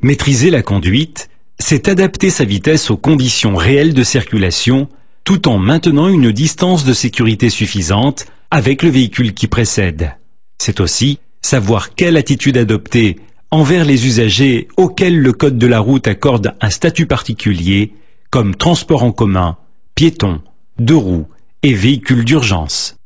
Maîtriser la conduite, c'est adapter sa vitesse aux conditions réelles de circulation tout en maintenant une distance de sécurité suffisante avec le véhicule qui précède. C'est aussi savoir quelle attitude adopter envers les usagers auxquels le Code de la route accorde un statut particulier comme transport en commun, piétons, deux roues et véhicules d'urgence.